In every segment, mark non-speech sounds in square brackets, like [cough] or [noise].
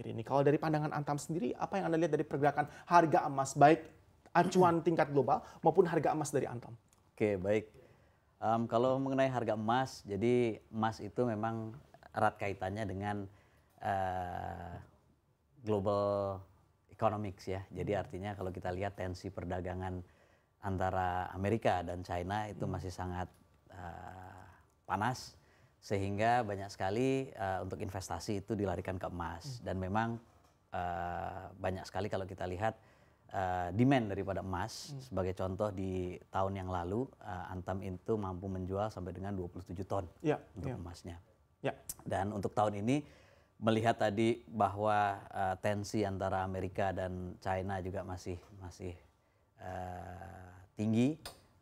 akhir ini. Kalau dari pandangan Antam sendiri, apa yang Anda lihat dari pergerakan harga emas, baik acuan [clears throat] tingkat global maupun harga emas dari Antam? Oke, baik. Um, kalau mengenai harga emas, jadi emas itu memang erat kaitannya dengan uh, global economics ya. Jadi artinya kalau kita lihat tensi perdagangan antara Amerika dan China itu hmm. masih sangat uh, panas sehingga banyak sekali uh, untuk investasi itu dilarikan ke emas hmm. dan memang uh, banyak sekali kalau kita lihat uh, demand daripada emas hmm. sebagai contoh di tahun yang lalu uh, Antam itu mampu menjual sampai dengan 27 ton ya, untuk ya. emasnya ya. dan untuk tahun ini melihat tadi bahwa uh, tensi antara Amerika dan China juga masih masih uh, tinggi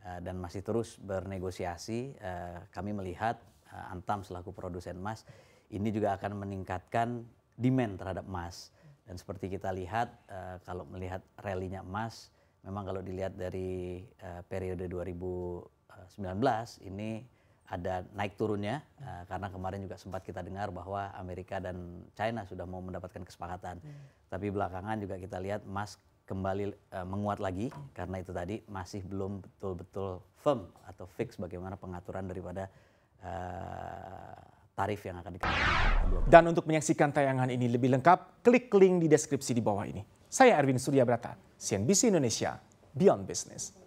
uh, dan masih terus bernegosiasi uh, kami melihat Eh, Antam selaku produsen emas ini juga akan meningkatkan demand terhadap emas. Dan seperti kita lihat eh, kalau melihat rally-nya emas memang kalau dilihat dari uh, periode 2019 ini ada naik turunnya karena kemarin juga sempat kita dengar bahwa Amerika dan China sudah mau mendapatkan kesepakatan. Hmm. Tapi belakangan juga kita lihat emas kembali menguat lagi karena itu tadi masih belum betul-betul firm atau fix bagaimana pengaturan daripada Eh, tarif yang akan dikenakan. Dan untuk menyaksikan tayangan ini lebih lengkap, klik link di deskripsi di bawah ini. Saya Erwin Surya Brata, CNBC Indonesia, Beyond Business.